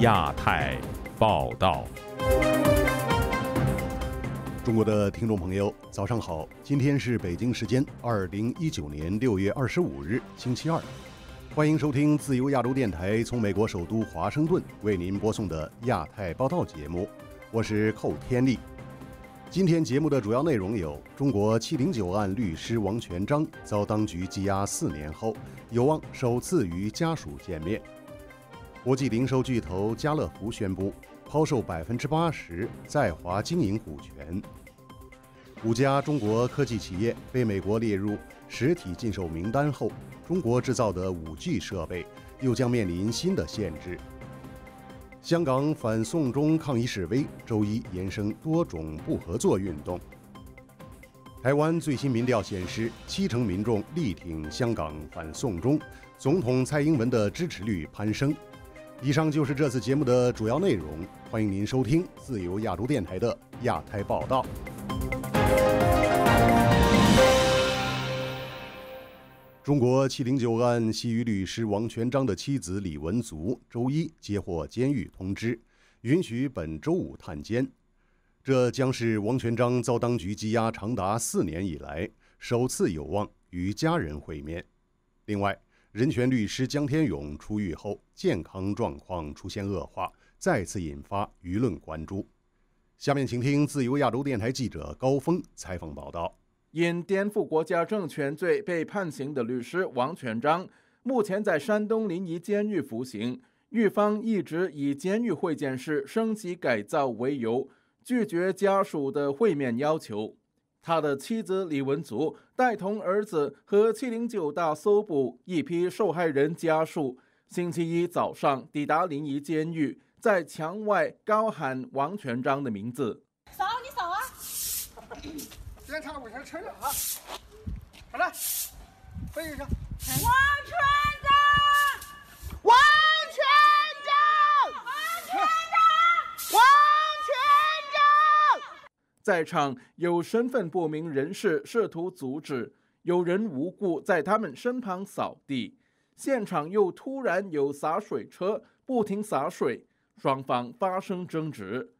亚太报道。中国的听众朋友，早上好！今天是北京时间二零一九年六月二十五日，星期二。欢迎收听自由亚洲电台从美国首都华盛顿为您播送的《亚太报道》节目，我是寇天力。今天节目的主要内容有：中国七零九案律师王全璋遭当局羁押四年后，有望首次与家属见面。国际零售巨头家乐福宣布抛售百分之八十在华经营股权。五家中国科技企业被美国列入实体禁售名单后，中国制造的 5G 设备又将面临新的限制。香港反送中抗议示威周一延伸多种不合作运动。台湾最新民调显示，七成民众力挺香港反送中，总统蔡英文的支持率攀升。以上就是这次节目的主要内容。欢迎您收听自由亚洲电台的亚太报道。中国“七零九案”西语律师王全璋的妻子李文足周一接获监狱通知，允许本周五探监，这将是王全璋遭当局羁押长达四年以来首次有望与家人会面。另外，人权律师江天勇出狱后，健康状况出现恶化，再次引发舆论关注。下面请听自由亚洲电台记者高峰采访报道：因颠覆国家政权罪被判刑的律师王全章，目前在山东临沂监狱服刑，狱方一直以监狱会见室升级改造为由，拒绝家属的会面要求。他的妻子李文祖带同儿子和七零九大搜捕一批受害人家属，星期一早上抵达临沂监狱，在墙外高喊王全章的名字：“扫你扫啊！”今天查了卫生车了啊！来，背一王全章，王全章，王全章，王。在场有身份不明人士试图阻止，有人无故在他们身旁扫地，现场又突然有洒水车不停洒水，双方发生争执。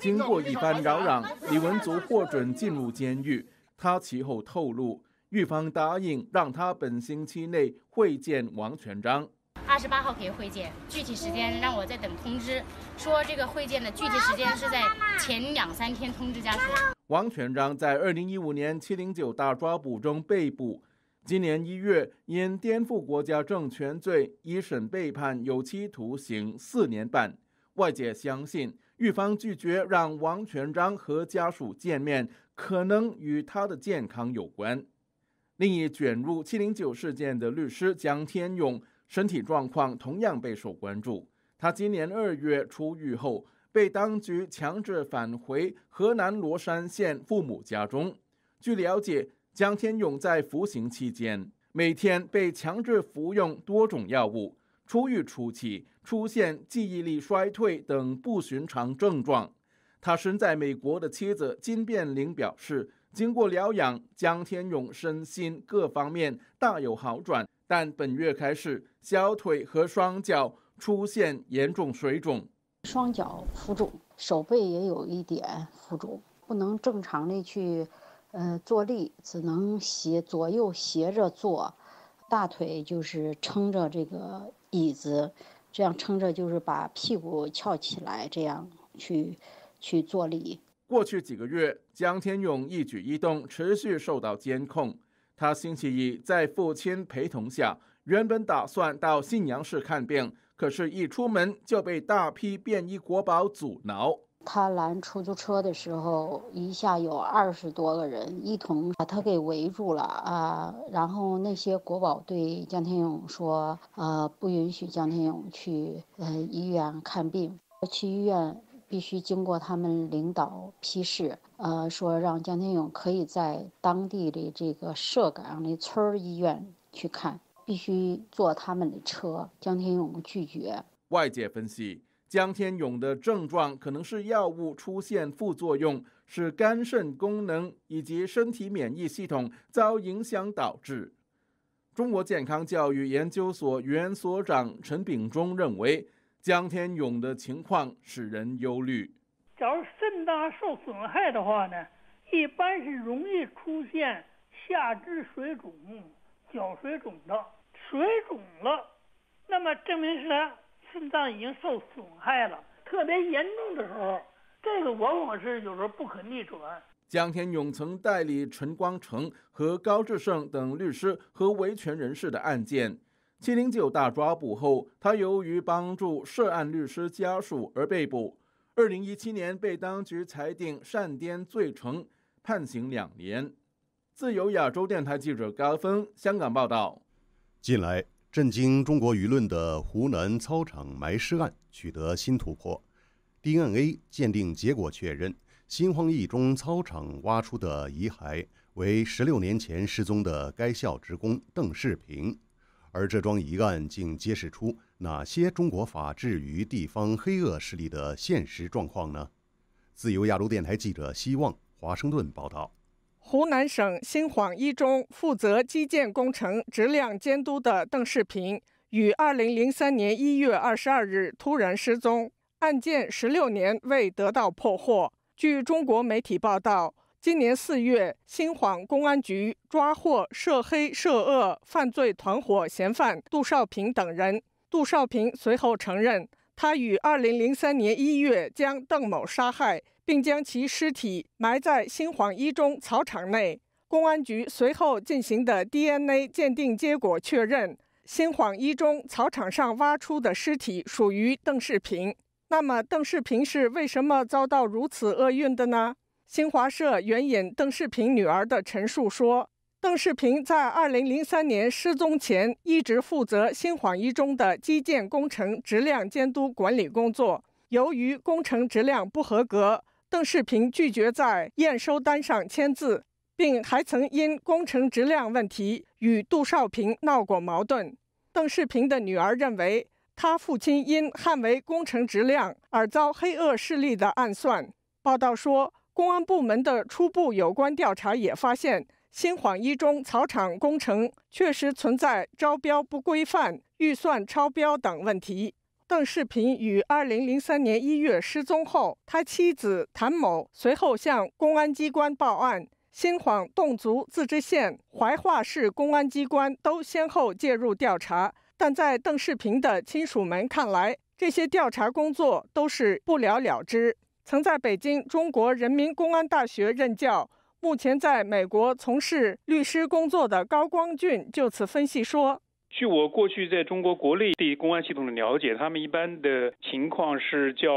经过一番扰攘，李文足获准进入监狱。他其后透露，狱方答应让他本星期内会见王全章。八十八号可以会见，具体时间让我在等通知。说这个会见的具体时间是在前两三天通知家属。王全章在二零一五年七零九大抓捕中被捕，今年一月因颠覆国家政权罪，一审被判有期徒刑四年半。外界相信，狱方拒绝让王全章和家属见面，可能与他的健康有关。另一卷入七零九事件的律师江天勇。身体状况同样备受关注。他今年二月出狱后，被当局强制返回河南罗山县父母家中。据了解，江天勇在服刑期间每天被强制服用多种药物，出狱初期出现记忆力衰退等不寻常症状。他身在美国的妻子金变玲表示，经过疗养，江天勇身心各方面大有好转。但本月开始，小腿和双脚出现严重水肿，双脚浮肿，手背也有一点浮肿，不能正常的去，呃坐立，只能斜左右斜着坐，大腿就是撑着这个椅子，这样撑着就是把屁股翘起来，这样去去坐立。过去几个月，江天勇一举一动持续受到监控。他星期一在父亲陪同下，原本打算到信阳市看病，可是，一出门就被大批便衣国保阻挠。他拦出租车的时候，一下有二十多个人，一同把他给围住了啊！然后那些国保对江天勇说：“呃，不允许江天勇去呃医院看病，去医院必须经过他们领导批示。”呃，说让江天勇可以在当地的这个社岗的村儿医院去看，必须坐他们的车。江天勇拒绝。外界分析，江天勇的症状可能是药物出现副作用，是肝肾功能以及身体免疫系统遭影响导致。中国健康教育研究所原所长陈炳忠认为，江天勇的情况使人忧虑。假如肾脏受损害的话呢，一般是容易出现下肢水肿、脚水肿的。水肿了，那么证明是他肾脏已经受损害了。特别严重的时候，这个往往是有时候不可逆转。江天勇曾代理陈光诚和高志胜等律师和维权人士的案件。七零九大抓捕后，他由于帮助涉案律师家属而被捕。二零一七年被当局裁定擅颠罪成，判刑两年。自由亚洲电台记者高峰香港报道：，近来震惊中国舆论的湖南操场埋尸案取得新突破，DNA 鉴定结果确认，新荒一中操场挖出的遗骸为十六年前失踪的该校职工邓世平。而这桩疑案竟揭示出哪些中国法制与地方黑恶势力的现实状况呢？自由亚洲电台记者希望华盛顿报道。湖南省新晃一中负责基建工程质量监督的邓世平，于二零零三年一月二十二日突然失踪，案件十六年未得到破获。据中国媒体报道。今年四月，新晃公安局抓获涉黑涉恶犯罪团伙嫌犯杜少平等人。杜少平随后承认，他于二零零三年一月将邓某杀害，并将其尸体埋在新晃一中草场内。公安局随后进行的 DNA 鉴定结果确认，新晃一中草场上挖出的尸体属于邓世平。那么，邓世平是为什么遭到如此厄运的呢？新华社援引邓世平女儿的陈述说：“邓世平在二零零三年失踪前，一直负责新晃一中的基建工程质量监督管理工作。由于工程质量不合格，邓世平拒绝在验收单上签字，并还曾因工程质量问题与杜少平闹过矛盾。”邓世平的女儿认为，他父亲因捍卫工程质量而遭黑恶势力的暗算。报道说。公安部门的初步有关调查也发现，新晃一中草场工程确实存在招标不规范、预算超标等问题。邓世平于二零零三年一月失踪后，他妻子谭某随后向公安机关报案，新晃侗族自治县、怀化市公安机关都先后介入调查，但在邓世平的亲属们看来，这些调查工作都是不了了之。曾在北京中国人民公安大学任教，目前在美国从事律师工作的高光俊就此分析说：“据我过去在中国国内对公安系统的了解，他们一般的情况是叫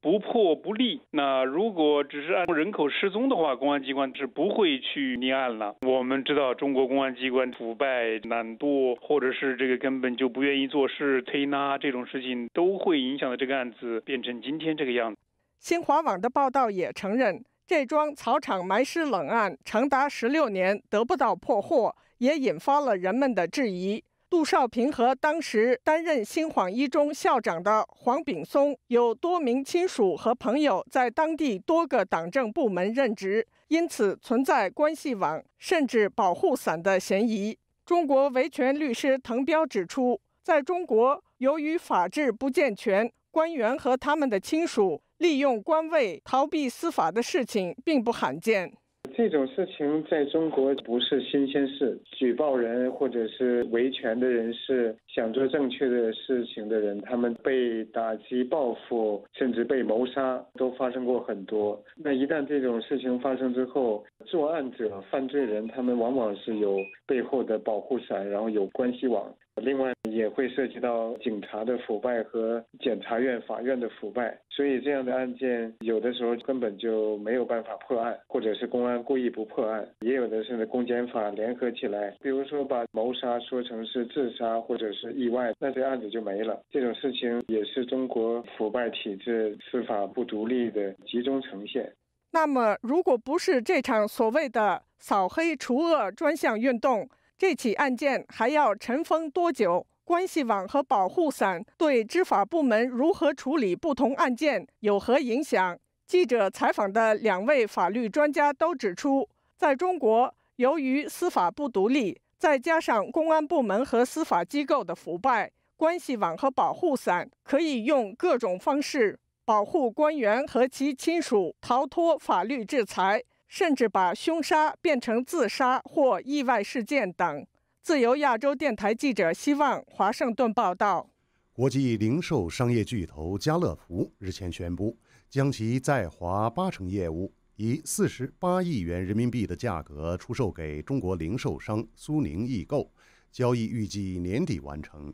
不破不立。那如果只是按人口失踪的话，公安机关是不会去立案了。我们知道，中国公安机关腐败、懒惰，或者是这个根本就不愿意做事、推拉这种事情，都会影响到这个案子变成今天这个样子。”新华网的报道也承认，这桩草场埋尸冷案长达十六年得不到破获，也引发了人们的质疑。杜少平和当时担任新晃一中校长的黄炳松有多名亲属和朋友在当地多个党政部门任职，因此存在关系网甚至保护伞的嫌疑。中国维权律师滕彪指出，在中国，由于法制不健全，官员和他们的亲属。利用官位逃避司法的事情并不罕见。这种事情在中国不是新鲜事。举报人或者是维权的人士，想做正确的事情的人，他们被打击报复，甚至被谋杀，都发生过很多。那一旦这种事情发生之后，作案者、犯罪人，他们往往是有背后的保护伞，然后有关系网。另外也会涉及到警察的腐败和检察院、法院的腐败，所以这样的案件有的时候根本就没有办法破案，或者是公安故意不破案，也有的甚至公检法联合起来，比如说把谋杀说成是自杀或者是意外，那这案子就没了。这种事情也是中国腐败体制、司法不独立的集中呈现。那么，如果不是这场所谓的扫黑除恶专项运动。这起案件还要尘封多久？关系网和保护伞对执法部门如何处理不同案件有何影响？记者采访的两位法律专家都指出，在中国，由于司法不独立，再加上公安部门和司法机构的腐败，关系网和保护伞可以用各种方式保护官员和其亲属逃脱法律制裁。甚至把凶杀变成自杀或意外事件等。自由亚洲电台记者希望华盛顿报道。国际零售商业巨头家乐福日前宣布，将其在华八成业务以四十八亿元人民币的价格出售给中国零售商苏宁易购，交易预计年底完成。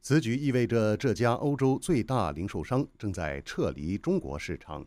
此举意味着这家欧洲最大零售商正在撤离中国市场。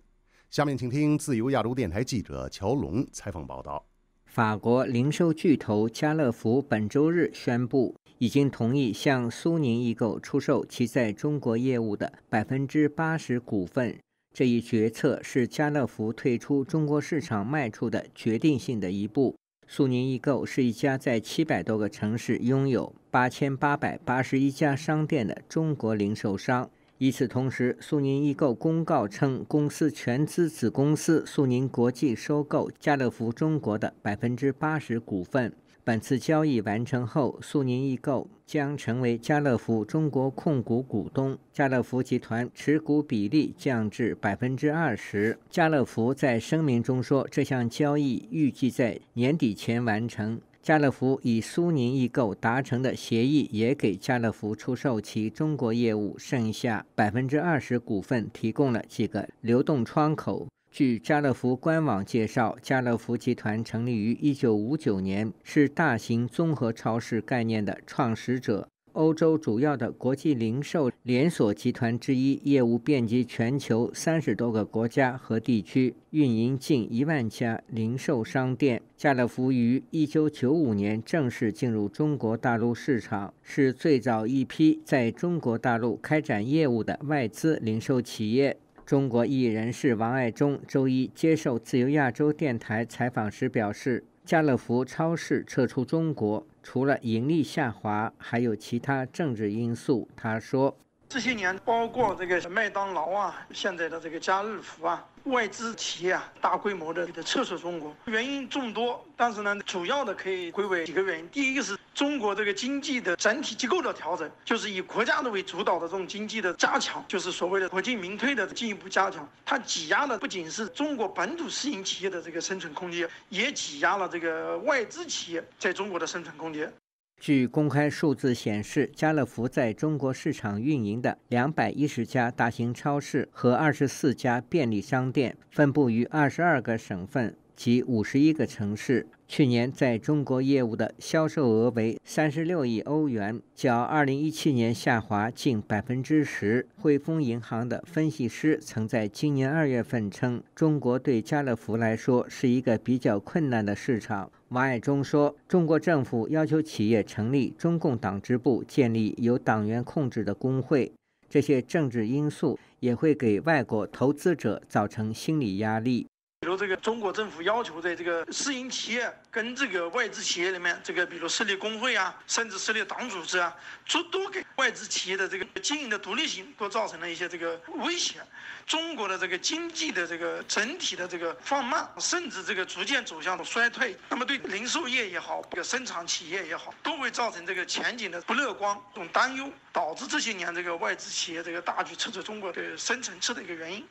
下面请听自由亚洲电台记者乔龙采访报道。法国零售巨头家乐福本周日宣布，已经同意向苏宁易购出售其在中国业务的百分之八十股份。这一决策是家乐福退出中国市场迈出的决定性的一步。苏宁易购是一家在七百多个城市拥有八千八百八十一家商店的中国零售商。与此同时，苏宁易购公告称，公司全资子公司苏宁国际收购家乐福中国的百分之八十股份。本次交易完成后，苏宁易购将成为家乐福中国控股股东，家乐福集团持股比例降至百分之二十。家乐福在声明中说，这项交易预计在年底前完成。家乐福与苏宁易购达成的协议，也给家乐福出售其中国业务剩下百分之二十股份提供了几个流动窗口。据家乐福官网介绍，家乐福集团成立于一九五九年，是大型综合超市概念的创始者。欧洲主要的国际零售连锁集团之一，业务遍及全球三十多个国家和地区，运营近一万家零售商店。家乐福于一九九五年正式进入中国大陆市场，是最早一批在中国大陆开展业务的外资零售企业。中国艺人是王爱忠，周一接受自由亚洲电台采访时表示，家乐福超市撤出中国。除了盈利下滑，还有其他政治因素。他说，这些年，包括这个麦当劳啊，现在的这个家乐福啊，外资企业啊，大规模的撤出中国，原因众多，但是呢，主要的可以归为几个原因。第一个是。中国这个经济的整体结构的调整，就是以国家的为主导的这种经济的加强，就是所谓的国进民退的进一步加强。它挤压的不仅是中国本土私营企业的这个生存空间，也挤压了这个外资企业在中国的生存空间。据公开数字显示，家乐福在中国市场运营的两百一十家大型超市和二十四家便利商店，分布于二十二个省份及五十一个城市。去年在中国业务的销售额为三十六亿欧元，较二零一七年下滑近百分之十。汇丰银行的分析师曾在今年二月份称，中国对家乐福来说是一个比较困难的市场。王爱忠说，中国政府要求企业成立中共党支部，建立由党员控制的工会，这些政治因素也会给外国投资者造成心理压力。由这个中国政府要求的这个私营企业跟这个外资企业里面，这个比如设立工会啊，甚至设立党组织啊，诸多给外资企业的这个经营的独立性都造成了一些这个威胁。中国的这个经济的这个整体的这个放慢，甚至这个逐渐走向衰退，那么对零售业也好，这个生产企业也好，都会造成这个前景的不乐观，这种担忧导致这些年这个外资企业这个大举撤出中国的深层次的一个原因。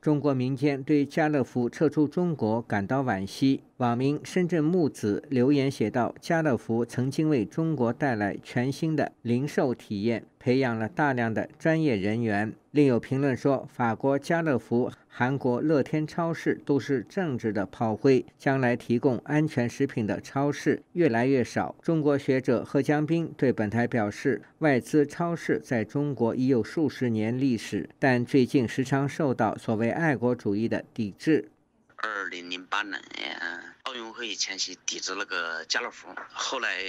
中国民间对家乐福撤出中国感到惋惜。网民深圳木子留言写道：“家乐福曾经为中国带来全新的零售体验。”培养了大量的专业人员。另有评论说，法国家乐福、韩国乐天超市都是政治的炮灰。将来提供安全食品的超市越来越少。中国学者贺江斌对本台表示，外资超市在中国已有数十年历史，但最近时常受到所谓爱国主义的抵制。二零零八年。奥运会前夕抵制那个家乐福，后来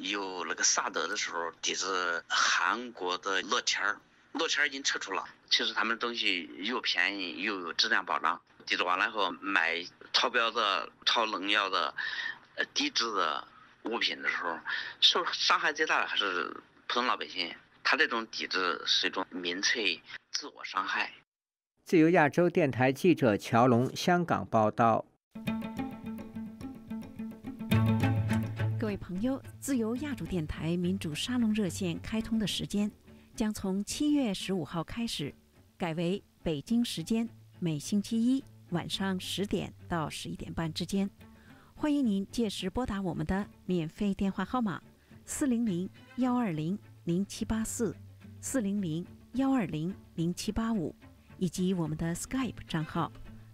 有那个萨德的时候抵制韩国的乐天儿，乐天儿已经撤出了。其实他们东西又便宜又有质量保障。抵制完了以后，买超标的、超农药的、呃低质的物品的时候，受伤害最大的还是普通老百姓。他这种抵制是一种民粹自我伤害。自由亚洲电台记者乔龙，香港报道。各位朋友，自由亚洲电台民主沙龙热线开通的时间将从七月十五号开始，改为北京时间每星期一晚上十点到十一点半之间。欢迎您届时拨打我们的免费电话号码四零零幺二零零七八四四零零幺二零零七八五，以及我们的 Skype 账号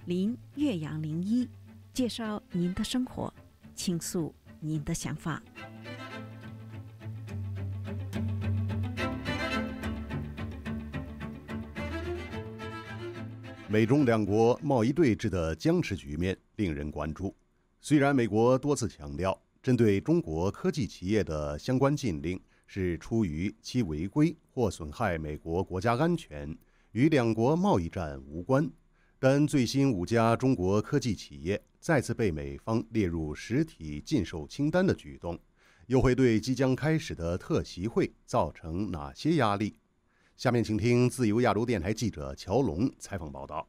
林岳阳零一，介绍您的生活，倾诉。您的想法。美中两国贸易对峙的僵持局面令人关注。虽然美国多次强调，针对中国科技企业的相关禁令是出于其违规或损害美国国家安全，与两国贸易战无关，但最新五家中国科技企业。再次被美方列入实体禁售清单的举动，又会对即将开始的特席会造成哪些压力？下面请听自由亚洲电台记者乔龙采访报道。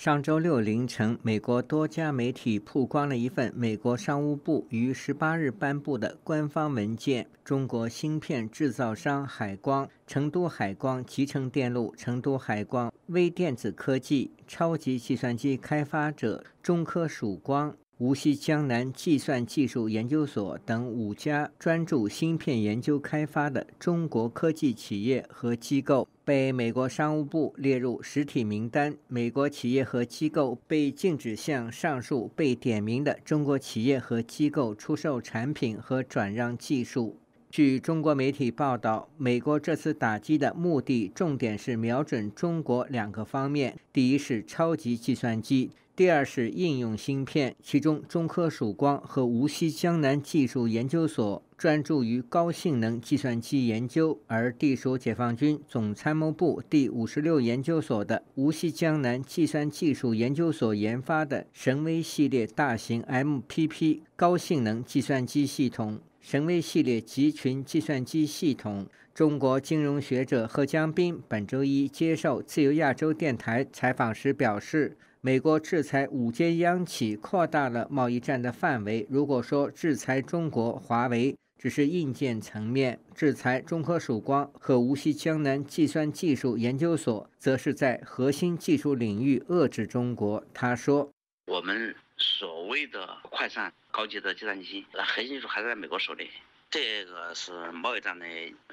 上周六凌晨，美国多家媒体曝光了一份美国商务部于十八日颁布的官方文件。中国芯片制造商海光、成都海光集成电路、成都海光微电子科技、超级计算机开发者中科曙光。无锡江南计算技术研究所等五家专注芯片研究开发的中国科技企业和机构被美国商务部列入实体名单，美国企业和机构被禁止向上述被点名的中国企业和机构出售产品和转让技术。据中国媒体报道，美国这次打击的目的重点是瞄准中国两个方面：第一是超级计算机。第二是应用芯片，其中中科曙光和无锡江南技术研究所专注于高性能计算机研究，而隶属解放军总参谋部第五十六研究所的无锡江南计算技术研究所研发的神威系列大型 MPP 高性能计算机系统、神威系列集群计算机系统。中国金融学者贺江斌本周一接受自由亚洲电台采访时表示。美国制裁五间央企，扩大了贸易战的范围。如果说制裁中国华为只是硬件层面，制裁中科曙光和无锡江南计算技术研究所，则是在核心技术领域遏制中国。他说：“我们所谓的快算高级的计算机，那核心技术还是在美国手里，这个是贸易战的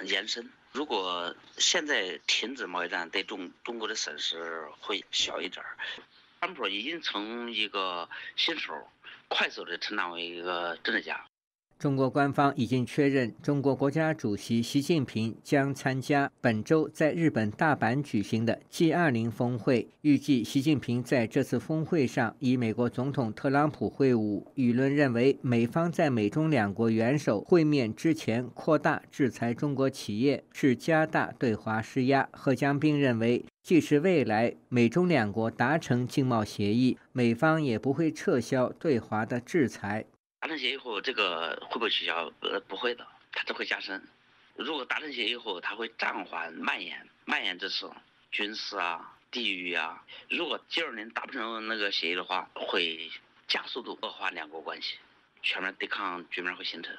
延伸。如果现在停止贸易战，对中中国的损失会小一点儿。”安普已经从一个新手，快速的成长为一个的家。中国官方已经确认，中国国家主席习近平将参加本周在日本大阪举行的 G20 峰会。预计习近平在这次峰会上与美国总统特朗普会晤。舆论认为，美方在美中两国元首会面之前扩大制裁中国企业，是加大对华施压。贺江兵认为，即使未来美中两国达成经贸协议，美方也不会撤销对华的制裁。达成协议后，这个会不会取消？呃，不会的，它都会加深。如果达成协议后，它会暂缓蔓延，蔓延至势，军事啊，地域啊。如果接二年达不成那个协议的话，会加速度恶化两国关系，全面对抗局面会形成。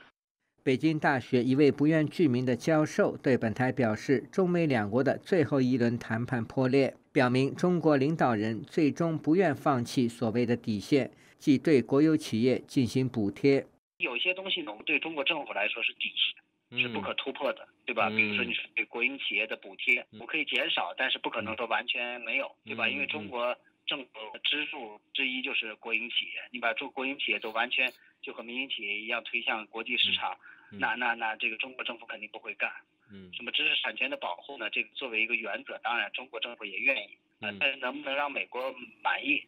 北京大学一位不愿具名的教授对本台表示，中美两国的最后一轮谈判破裂，表明中国领导人最终不愿放弃所谓的底线。即对国有企业进行补贴，有些东西呢，我们对中国政府来说是底线，是不可突破的，对吧？比如说你是对国营企业的补贴，我可以减少，但是不可能说完全没有，对吧？因为中国政府的支柱之一就是国营企业，你把中国营企业都完全就和民营企业一样推向国际市场，那那那这个中国政府肯定不会干。嗯。什么知识产权的保护呢？这个作为一个原则，当然中国政府也愿意。但是能不能让美国满意？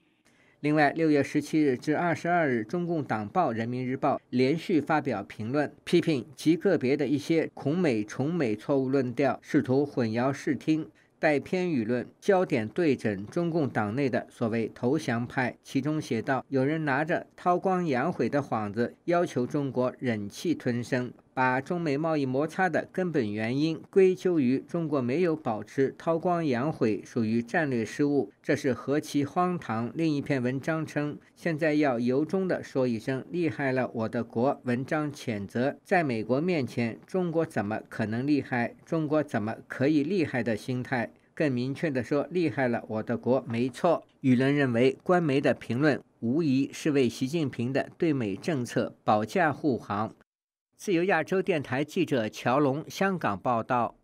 另外，六月十七日至二十二日，中共党报《人民日报》连续发表评论，批评极个别的一些“恐美、崇美”错误论调，试图混淆视听、带偏舆论。焦点对准中共党内的所谓“投降派”，其中写道：“有人拿着韬光养晦的幌子，要求中国忍气吞声。”把中美贸易摩擦的根本原因归咎于中国没有保持韬光养晦，属于战略失误，这是何其荒唐！另一篇文章称，现在要由衷的说一声厉害了我的国。文章谴责在美国面前，中国怎么可能厉害？中国怎么可以厉害的心态？更明确地说，厉害了我的国，没错。舆论认为，官媒的评论无疑是为习近平的对美政策保驾护航。自由亚洲电台记者乔龙香港报道：，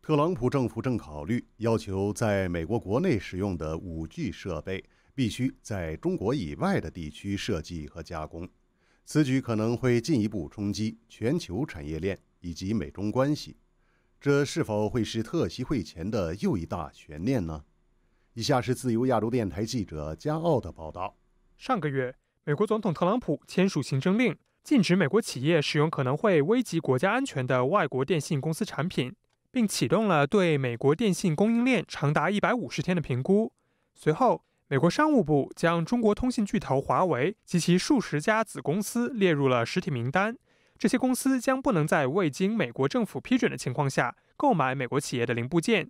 特朗普政府正考虑要求在美国国内使用的五 G 设备必须在中国以外的地区设计和加工。此举可能会进一步冲击全球产业链以及美中关系。这是否会是特席会前的又一大悬念呢？以下是自由亚洲电台记者加奥的报道：，上个月，美国总统特朗普签署行政令。禁止美国企业使用可能会危及国家安全的外国电信公司产品，并启动了对美国电信供应链长达一百五十天的评估。随后，美国商务部将中国通信巨头华为及其数十家子公司列入了实体名单，这些公司将不能在未经美国政府批准的情况下购买美国企业的零部件。《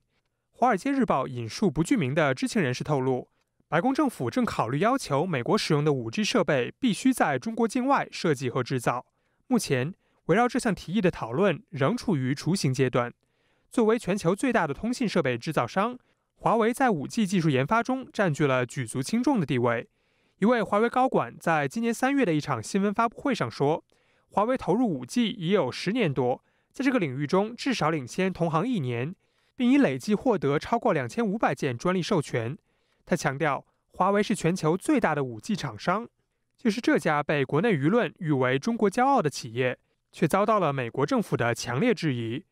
华尔街日报》引述不具名的知情人士透露。白宫政府正考虑要求美国使用的 5G 设备必须在中国境外设计和制造。目前，围绕这项提议的讨论仍处于雏形阶段。作为全球最大的通信设备制造商，华为在 5G 技术研发中占据了举足轻重的地位。一位华为高管在今年三月的一场新闻发布会上说：“华为投入 5G 已有十年多，在这个领域中至少领先同行一年，并已累计获得超过两千五百件专利授权。”他强调，华为是全球最大的五 G 厂商，就是这家被国内舆论誉为中国骄傲的企业，却遭到了美国政府的强烈质疑。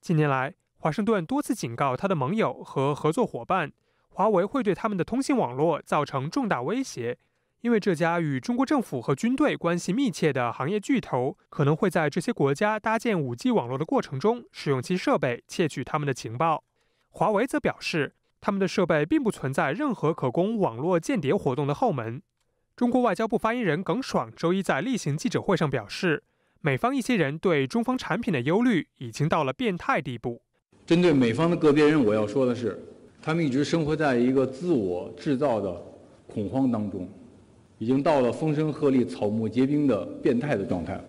近年来，华盛顿多次警告他的盟友和合作伙伴，华为会对他们的通信网络造成重大威胁，因为这家与中国政府和军队关系密切的行业巨头，可能会在这些国家搭建五 G 网络的过程中，使用其设备窃取他们的情报。华为则表示。他们的设备并不存在任何可供网络间谍活动的后门。中国外交部发言人耿爽周一在例行记者会上表示，美方一些人对中方产品的忧虑已经到了变态地步。针对美方的个别人，我要说的是，他们一直生活在一个自我制造的恐慌当中，已经到了风声鹤唳、草木皆兵的变态的状态。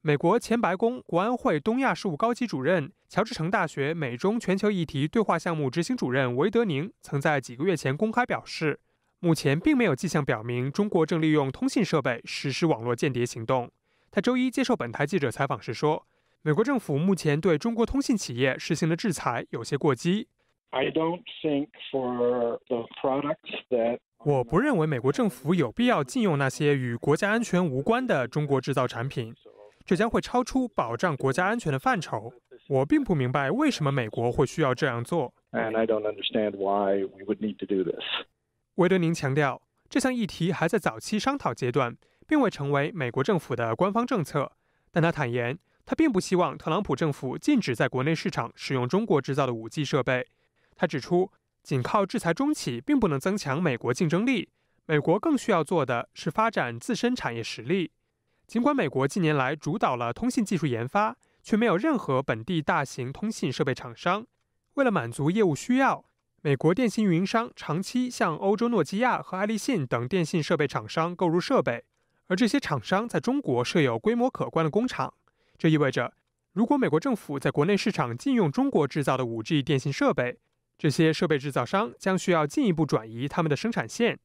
美国前白宫国安会东亚事务高级主任。乔治城大学美中全球议题对话项目执行主任维德宁曾在几个月前公开表示，目前并没有迹象表明中国正利用通信设备实施网络间谍行动。他周一接受本台记者采访时说，美国政府目前对中国通信企业实行的制裁有些过激。我不认为美国政府有必要禁用那些与国家安全无关的中国制造产品。这将会超出保障国家安全的范畴。我并不明白为什么美国会需要这样做。韦德宁强调，这项议题还在早期商讨阶段，并未成为美国政府的官方政策。但他坦言，他并不希望特朗普政府禁止在国内市场使用中国制造的5 G 设备。他指出，仅靠制裁中企并不能增强美国竞争力。美国更需要做的是发展自身产业实力。尽管美国近年来主导了通信技术研发，却没有任何本地大型通信设备厂商。为了满足业务需要，美国电信运营商长期向欧洲诺基亚和爱立信等电信设备厂商购入设备，而这些厂商在中国设有规模可观的工厂。这意味着，如果美国政府在国内市场禁用中国制造的 5G 电信设备，这些设备制造商将需要进一步转移他们的生产线。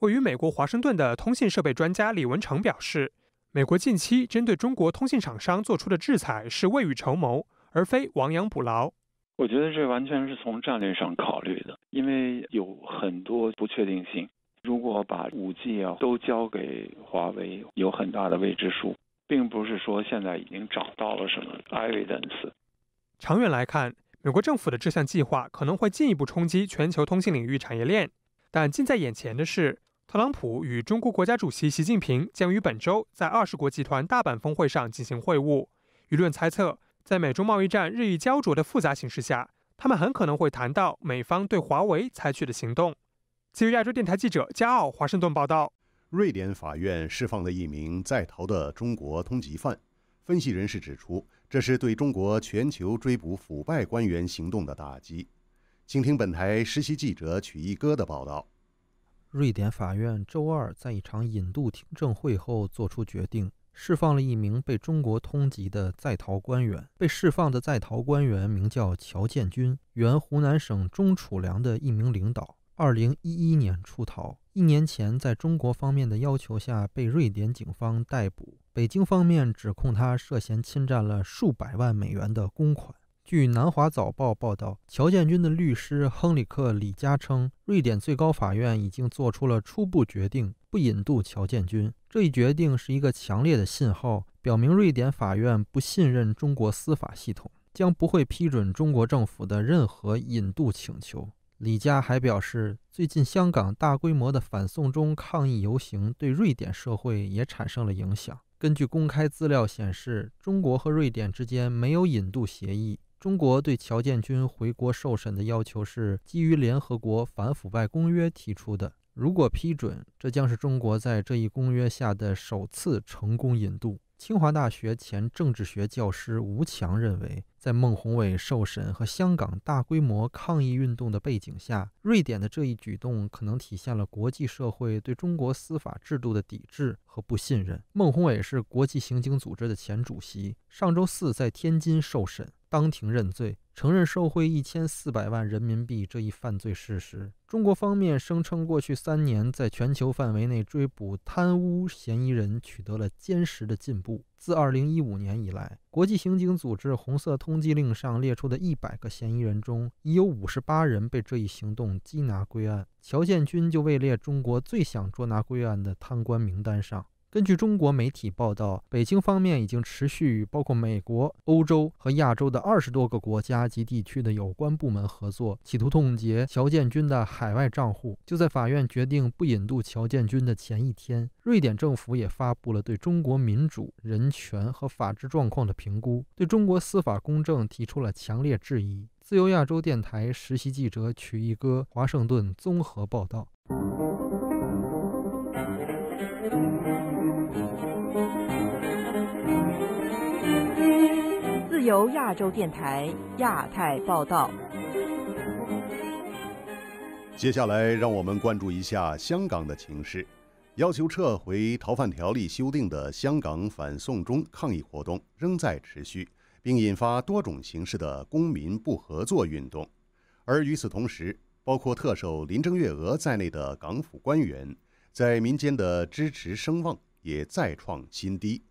位于美国华盛顿的通信设备专家李文成表示。美国近期针对中国通信厂商做出的制裁是未雨绸缪，而非亡羊补牢。我觉得这完全是从战略上考虑的，因为有很多不确定性。如果把五 G 啊都交给华为，有很大的未知数，并不是说现在已经找到了什么 evidence。长远来看，美国政府的这项计划可能会进一步冲击全球通信领域产业链，但近在眼前的是。特朗普与中国国家主席习近平将于本周在二十国集团大阪峰会上进行会晤。舆论猜测，在美中贸易战日益焦灼的复杂形势下，他们很可能会谈到美方对华为采取的行动。据亚洲电台记者加奥华盛顿报道，瑞典法院释放了一名在逃的中国通缉犯。分析人士指出，这是对中国全球追捕腐败官员行动的打击。请听本台实习记者曲一哥的报道。瑞典法院周二在一场引渡听证会后作出决定，释放了一名被中国通缉的在逃官员。被释放的在逃官员名叫乔建军，原湖南省中储粮的一名领导。二零一一年出逃，一年前在中国方面的要求下被瑞典警方逮捕。北京方面指控他涉嫌侵占了数百万美元的公款。据《南华早报》报道，乔建军的律师亨里克·李加称，瑞典最高法院已经做出了初步决定，不引渡乔建军。这一决定是一个强烈的信号，表明瑞典法院不信任中国司法系统，将不会批准中国政府的任何引渡请求。李家还表示，最近香港大规模的反送中抗议游行对瑞典社会也产生了影响。根据公开资料显示，中国和瑞典之间没有引渡协议。中国对乔建军回国受审的要求是基于联合国反腐败公约提出的。如果批准，这将是中国在这一公约下的首次成功引渡。清华大学前政治学教师吴强认为，在孟宏伟受审和香港大规模抗议运动的背景下，瑞典的这一举动可能体现了国际社会对中国司法制度的抵制和不信任。孟宏伟是国际刑警组织的前主席，上周四在天津受审，当庭认罪。承认受贿一千四百万人民币这一犯罪事实。中国方面声称，过去三年在全球范围内追捕贪污嫌疑人取得了坚实的进步。自二零一五年以来，国际刑警组织红色通缉令上列出的一百个嫌疑人中，已有五十八人被这一行动缉拿归案。乔建军就位列中国最想捉拿归案的贪官名单上。根据中国媒体报道，北京方面已经持续与包括美国、欧洲和亚洲的二十多个国家及地区的有关部门合作，企图冻结乔建军的海外账户。就在法院决定不引渡乔建军的前一天，瑞典政府也发布了对中国民主、人权和法治状况的评估，对中国司法公正提出了强烈质疑。自由亚洲电台实习记者曲一哥，华盛顿综合报道。由亚洲电台亚太报道。接下来，让我们关注一下香港的情势。要求撤回逃犯条例修订的香港反送中抗议活动仍在持续，并引发多种形式的公民不合作运动。而与此同时，包括特首林郑月娥在内的港府官员在民间的支持声望也再创新低。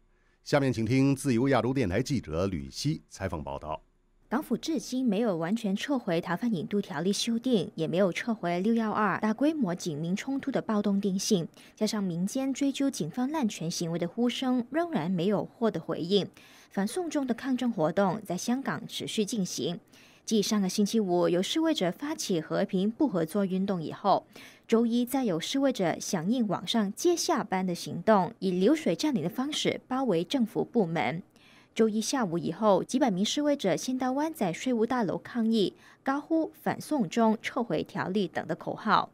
下面请听自由亚洲电台记者吕希采访报道。港府至今没有完全撤回逃犯引渡条例修订，也没有撤回“六幺二”大规模警民冲突的暴动定性。加上民间追究警方滥权行为的呼声仍然没有获得回应，反送中的抗争活动在香港持续进行。继上个星期五由示威者发起和平不合作运动以后，周一再有示威者响应网上接下班的行动，以流水占领的方式包围政府部门。周一下午以后，几百名示威者先到湾仔税务大楼抗议，高呼“反送中、撤回条例等”的口号。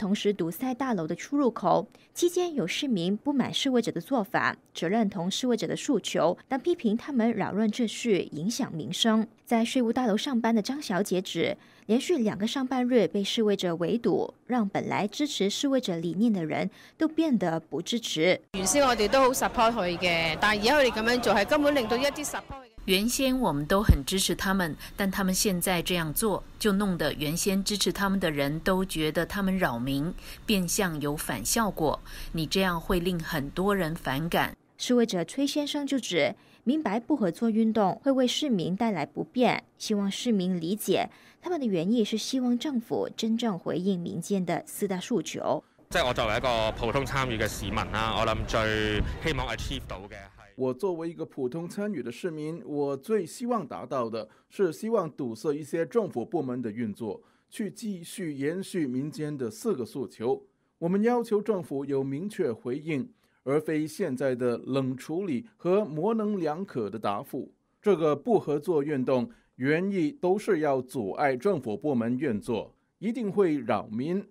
同时堵塞大楼的出入口，期间有市民不满示威者的做法，只认同示威者的诉求，但批评他们扰乱秩序、影响民生。在税务大楼上班的张小姐指，连续两个上班日被示威者围堵，让本来支持示威者理念的人都变得不支持。原先我哋都好 support 佢嘅，但而家佢哋咁样做，系根本令到一啲 support。原先我们都很支持他们，但他们现在这样做，就弄得原先支持他们的人都觉得他们扰民，变相有反效果。你这样会令很多人反感。示威者崔先生就指，明白不合作运动会为市民带来不便，希望市民理解他们的原意是希望政府真正回应民间的四大诉求。即系我作为一个普通参与嘅市民啦，我谂最希望 achieve 到嘅。我作为一个普通参与的市民，我最希望达到的是希望堵塞一些政府部门的运作，去继续延续民间的四个诉求。我们要求政府有明确回应，而非现在的冷处理和模棱两可的答复。这个不合作运动原意都是要阻碍政府部门运作，一定会扰民。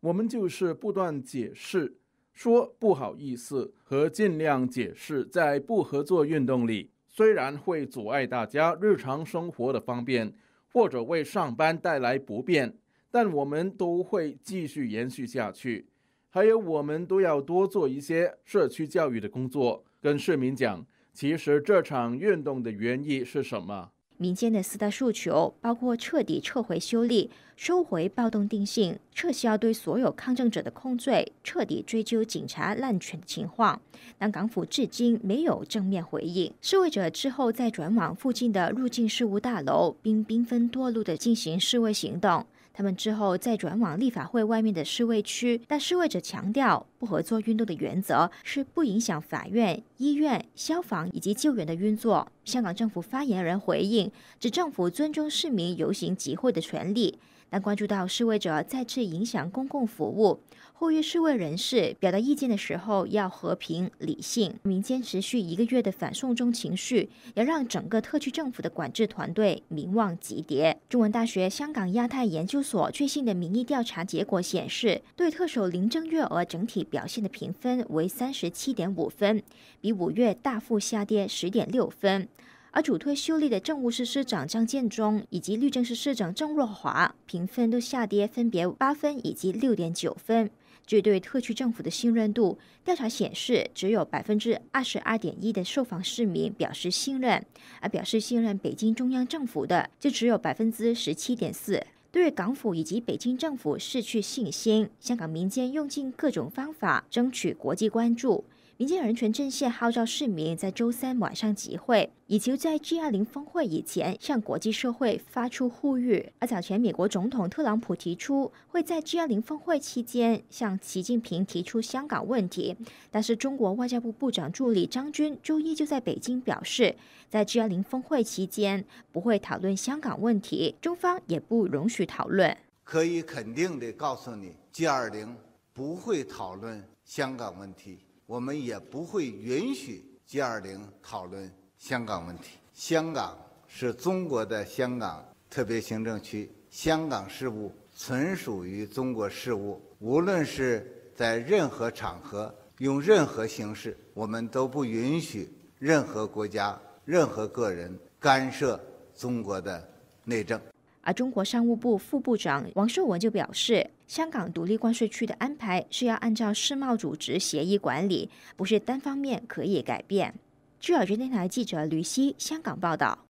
我们就是不断解释。说不好意思和尽量解释，在不合作运动里，虽然会阻碍大家日常生活的方便，或者为上班带来不便，但我们都会继续延续下去。还有，我们都要多做一些社区教育的工作，跟市民讲，其实这场运动的原意是什么。民间的四大诉求包括彻底撤回修例、收回暴动定性、撤销对所有抗争者的控罪、彻底追究警察滥权的情况。但港府至今没有正面回应。示威者之后再转往附近的入境事务大楼，并兵分多路的进行示威行动。他们之后再转往立法会外面的示威区，但示威者强调不合作运动的原则是不影响法院、医院、消防以及救援的运作。香港政府发言人回应，指政府尊重市民游行集会的权利，但关注到示威者再次影响公共服务。呼吁世卫人士表达意见的时候要和平理性。民间持续一个月的反送中情绪，也让整个特区政府的管制团队名望急跌。中文大学香港亚太研究所最新的民意调查结果显示，对特首林郑月娥整体表现的评分为三十七点五分，比五月大幅下跌十点六分。而主推修例的政务司司长张建忠以及律政司司长郑若骅，评分都下跌，分别八分以及六点九分。据对特区政府的信任度调查显示，只有百分之二十二点一的受访市民表示信任，而表示信任北京中央政府的就只有百分之十七点四。对港府以及北京政府失去信心，香港民间用尽各种方法争取国际关注。民间人权阵线号召市民在周三晚上集会，以求在 G20 峰会以前向国际社会发出呼吁。而早前，美国总统特朗普提出会在 G20 峰会期间向习近平提出香港问题，但是中国外交部部长助理张军周一就在北京表示，在 G20 峰会期间不会讨论香港问题，中方也不容许讨论。可以肯定的告诉你，G20 不会讨论香港问题。我们也不会允许 G20 讨论香港问题。香港是中国的香港特别行政区，香港事务纯属于中国事务。无论是在任何场合、用任何形式，我们都不允许任何国家、任何个人干涉中国的内政。而中国商务部副部长王受文就表示，香港独立关税区的安排是要按照世贸组织协议管理，不是单方面可以改变。据电台记者吕希香港报道。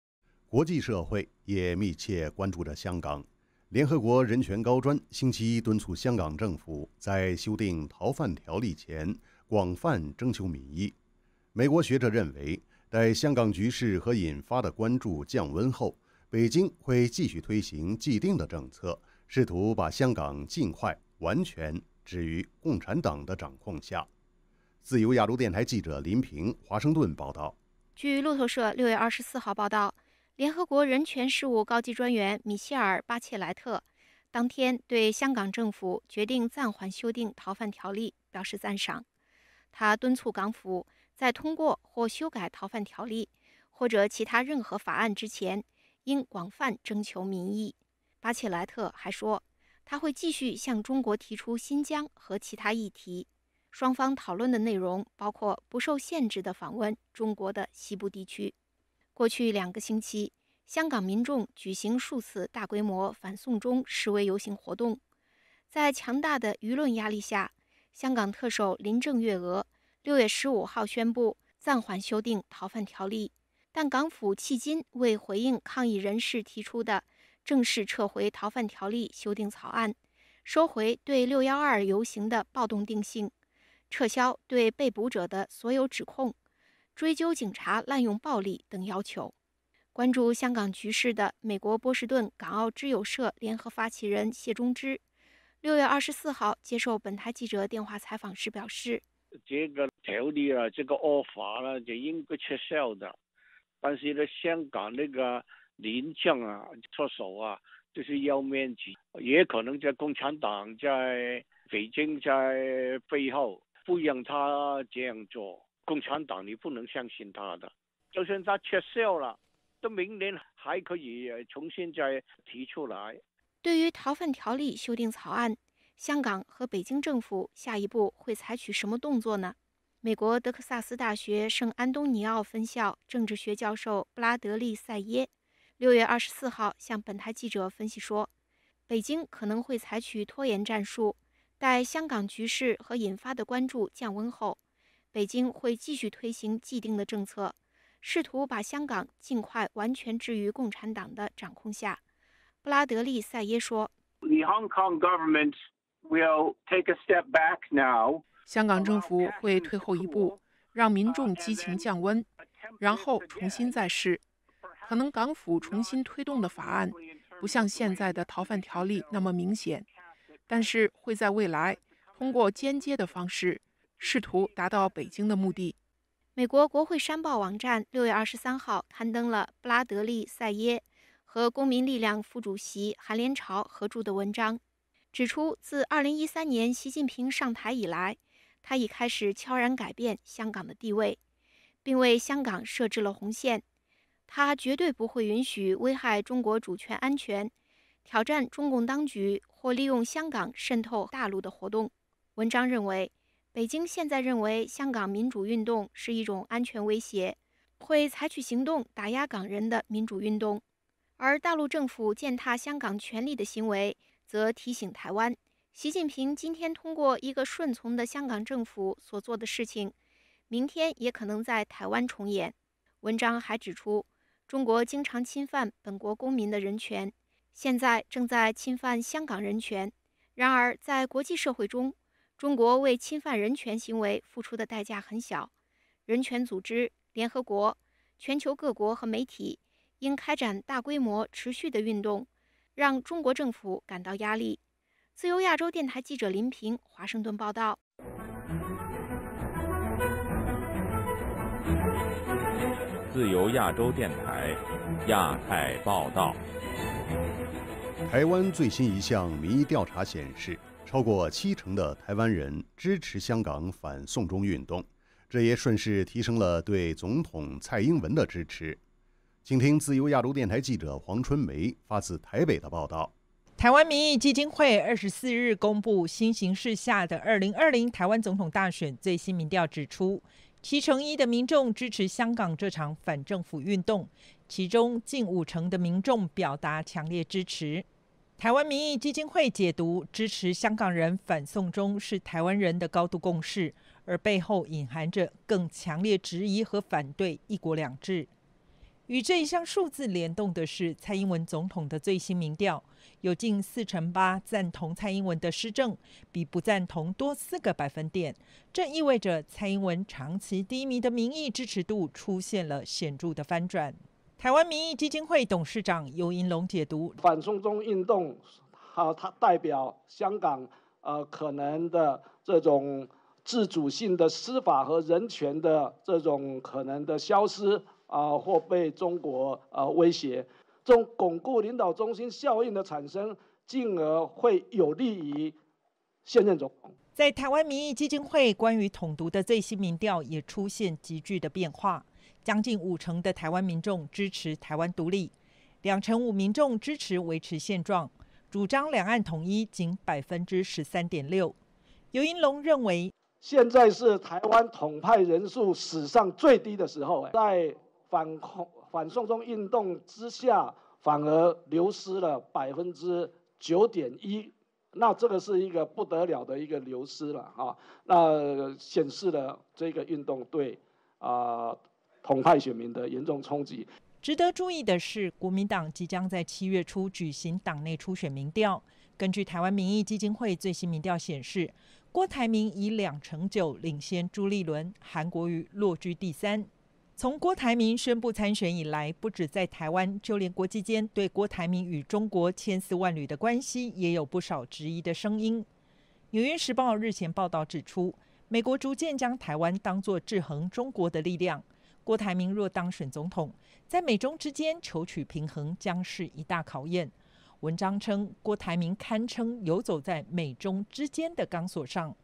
国际社会也密切关注着香港。联合国人权高专星期一敦促香港政府在修订逃犯条例前广泛征求民意。美国学者认为，待香港局势和引发的关注降温后。北京会继续推行既定的政策，试图把香港尽快完全置于共产党的掌控下。自由亚洲电台记者林平，华盛顿报道。据路透社六月二十四号报道，联合国人权事务高级专员米歇尔·巴切莱特当天对香港政府决定暂缓修订逃犯条例表示赞赏。他敦促港府在通过或修改逃犯条例或者其他任何法案之前。应广泛征求民意。巴切莱特还说，他会继续向中国提出新疆和其他议题。双方讨论的内容包括不受限制地访问中国的西部地区。过去两个星期，香港民众举行数次大规模反送中示威游行活动。在强大的舆论压力下，香港特首林郑月娥六月十五号宣布暂缓修订逃犯条例。但港府迄今未回应抗议人士提出的正式撤回逃犯条例修订草案、收回对六幺二游行的暴动定性、撤销对被捕者的所有指控、追究警察滥用暴力等要求。关注香港局势的美国波士顿港澳之友社联合发起人谢忠之，六月二十四号接受本台记者电话采访时表示：“这个条例啊，这个恶法了，就应该撤销的。”但是呢，香港那个林郑啊、出手啊，就是要面子，也可能在共产党在北京在背后不让他这样做。共产党你不能相信他的，就算他撤销了，到明年还可以重新再提出来。对于逃犯条例修订草案，香港和北京政府下一步会采取什么动作呢？美国德克萨斯大学圣安东尼奥分校政治学教授布拉德利·塞耶，六月二十四号向本台记者分析说，北京可能会采取拖延战术，待香港局势和引发的关注降温后，北京会继续推行既定的政策，试图把香港尽快完全置于共产党的掌控下。布拉德利·塞耶说：“The Hong Kong government will take a step back now.” 香港政府会退后一步，让民众激情降温，然后重新再试。可能港府重新推动的法案不像现在的逃犯条例那么明显，但是会在未来通过间接的方式试图达到北京的目的。美国国会山报网站六月二十三号刊登了布拉德利·塞耶和公民力量副主席韩连朝合著的文章，指出自二零一三年习近平上台以来。他已开始悄然改变香港的地位，并为香港设置了红线。他绝对不会允许危害中国主权安全、挑战中共当局或利用香港渗透大陆的活动。文章认为，北京现在认为香港民主运动是一种安全威胁，会采取行动打压港人的民主运动。而大陆政府践踏香港权利的行为，则提醒台湾。习近平今天通过一个顺从的香港政府所做的事情，明天也可能在台湾重演。文章还指出，中国经常侵犯本国公民的人权，现在正在侵犯香港人权。然而，在国际社会中，中国为侵犯人权行为付出的代价很小。人权组织、联合国、全球各国和媒体应开展大规模、持续的运动，让中国政府感到压力。自由亚洲电台记者林平，华盛顿报道。自由亚洲电台，亚太报道。台湾最新一项民意调查显示，超过七成的台湾人支持香港反送中运动，这也顺势提升了对总统蔡英文的支持。请听自由亚洲电台记者黄春梅发自台北的报道。台湾民意基金会二十四日公布新形势下的二零二零台湾总统大选最新民调指出，七成一的民众支持香港这场反政府运动，其中近五成的民众表达强烈支持。台湾民意基金会解读，支持香港人反送中是台湾人的高度共识，而背后隐含着更强烈质疑和反对“一国两制”。与这一项数字联动的是蔡英文总统的最新民调，有近四成八赞同蔡英文的施政，比不赞同多四个百分点。这意味着蔡英文长期低迷的民意支持度出现了显著的翻转。台湾民意基金会董事长尤银龙解读：反送中运动，它代表香港呃可能的这种自主性的司法和人权的这种可能的消失。啊，或被中国啊威胁，这种巩固领导中心效应的产生，进而会有利于现任总统。在台湾民意基金会关于统独的最新民调也出现急剧的变化，将近五成的台湾民众支持台湾独立，两成五民众支持维持现状，主张两岸统一仅百分之十三点六。尤英龙认为，现在是台湾统派人数史上最低的时候，在。反控反送中运动之下，反而流失了百分之九点一，那这个是一个不得了的一个流失了啊！那显示了这个运动对啊统派选民的严重冲击。值得注意的是，国民党即将在七月初举行党内初选民调。根据台湾民意基金会最新民调显示，郭台铭以两成九领先朱立伦，韩国瑜落居第三。从郭台铭宣布参选以来，不止在台湾，就连国际间对郭台铭与中国千丝万缕的关系，也有不少质疑的声音。《纽约时报》日前报道指出，美国逐渐将台湾当作制衡中国的力量。郭台铭若当选总统，在美中之间求取平衡将是一大考验。文章称，郭台铭堪称游走在美中之间的钢索上。